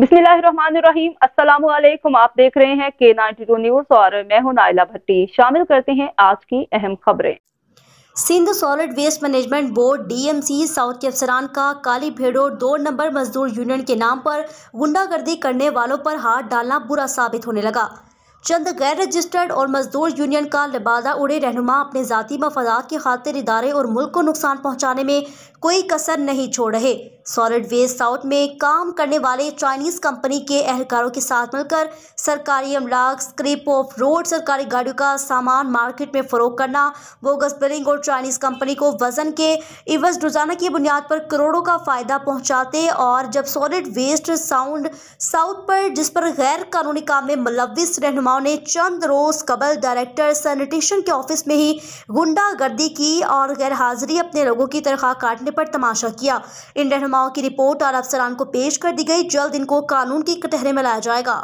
बिस्मिल्लाहिर्रहमानिर्रहीम अस्सलाम वालेकुम आप देख रहे हैं के नाइनटी टू न्यूज और मैं हूं नाइला भट्टी शामिल करते हैं आज की अहम खबरें Sindh solid waste management board DMC south के अफसरान का काली भेड़ो दो नंबर मजदूर यूनियन के नाम पर गुंडागर्दी करने वालों पर हाथ डालना बुरा साबित होने लगा चंद गैर रजिस्टर्ड और मजदूर यूनियन का लिबादा उड़े रहनुमा अपने जाति मफाद की खातिर इदारे और मुल्क को नुकसान पहुँचाने में कोई कसर नहीं छोड़ रहे सॉलिड वेस्ट साउथ में काम करने वाले चाइनीज़ कंपनी के अहलकारों के साथ मिलकर सरकारी अमलाक स्क्रिप ऑफ रोड सरकारी गाड़ियों का सामान मार्केट में फरोख करना बोगस बिलिंग और चाइनीज़ कंपनी को वजन के इवज रोज़ाना की बुनियाद पर करोड़ों का फ़ायदा पहुंचाते और जब सॉलिड वेस्ट साउंड साउथ पर जिस पर गैर कानूनी काम में मुलविस रहनुमा माओ ने चंद रोज कबल डायरेक्टर सैनिटेशन के ऑफिस में ही गुंडागर्दी की और गैरहाजिरी अपने लोगों की तनख्वाह काटने पर तमाशा किया इन रहनुमाओं की रिपोर्ट और अफसरान को पेश कर दी गई जल्द इनको कानून की कटहरे में लाया जाएगा